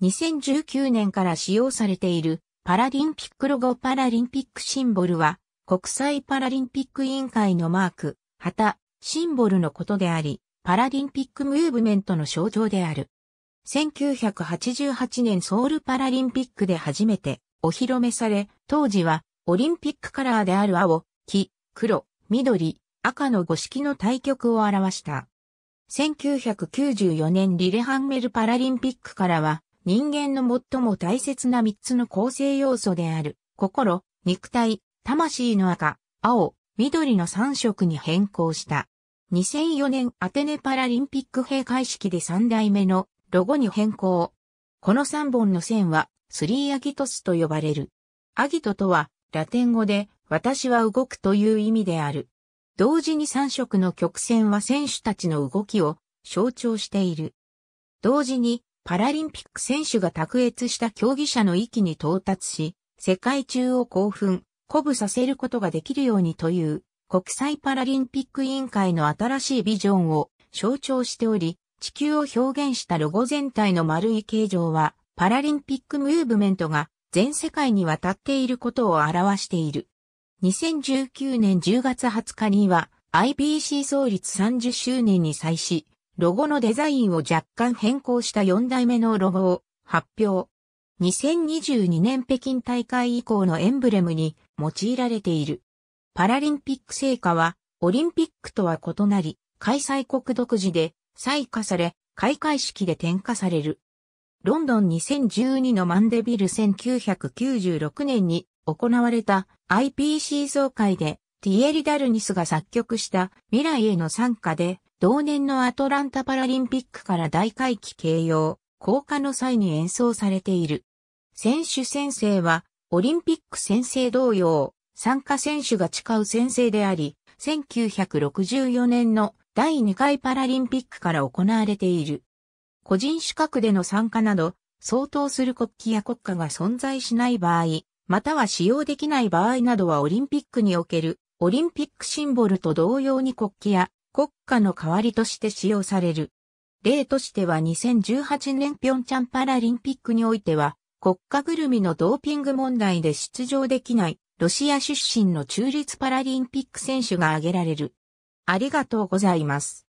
2019年から使用されているパラリンピックロゴパラリンピックシンボルは国際パラリンピック委員会のマーク、旗、シンボルのことであり、パラリンピックムーブメントの象徴である。1988年ソウルパラリンピックで初めてお披露目され、当時はオリンピックカラーである青、黄、黒、緑、赤の五色の対局を表した。1994年リレハンメルパラリンピックからは人間の最も大切な3つの構成要素である、心、肉体、魂の赤、青、緑の3色に変更した。2004年アテネパラリンピック閉会式で3代目のロゴに変更。この3本の線はスリーアギトスと呼ばれる。アギトとはラテン語で私は動くという意味である。同時に3色の曲線は選手たちの動きを象徴している。同時にパラリンピック選手が卓越した競技者の域に到達し、世界中を興奮、鼓舞させることができるようにという国際パラリンピック委員会の新しいビジョンを象徴しており、地球を表現したロゴ全体の丸い形状は、パラリンピックムーブメントが全世界にわたっていることを表している。2019年10月20日には IBC 創立30周年に際し、ロゴのデザインを若干変更した4代目のロゴを発表。2022年北京大会以降のエンブレムに用いられている。パラリンピック成果はオリンピックとは異なり、開催国独自で採火され、開会式で点火される。ロンドン2012のマンデビル1996年に行われた IPC 総会でティエリ・ダルニスが作曲した未来への参加で、同年のアトランタパラリンピックから大会期掲揚、降下の際に演奏されている。選手宣誓は、オリンピック宣誓同様、参加選手が誓う宣誓であり、1964年の第2回パラリンピックから行われている。個人資格での参加など、相当する国旗や国家が存在しない場合、または使用できない場合などはオリンピックにおけるオリンピックシンボルと同様に国旗や国家の代わりとして使用される。例としては2018年ピョンチャンパラリンピックにおいては、国家ぐるみのドーピング問題で出場できないロシア出身の中立パラリンピック選手が挙げられる。ありがとうございます。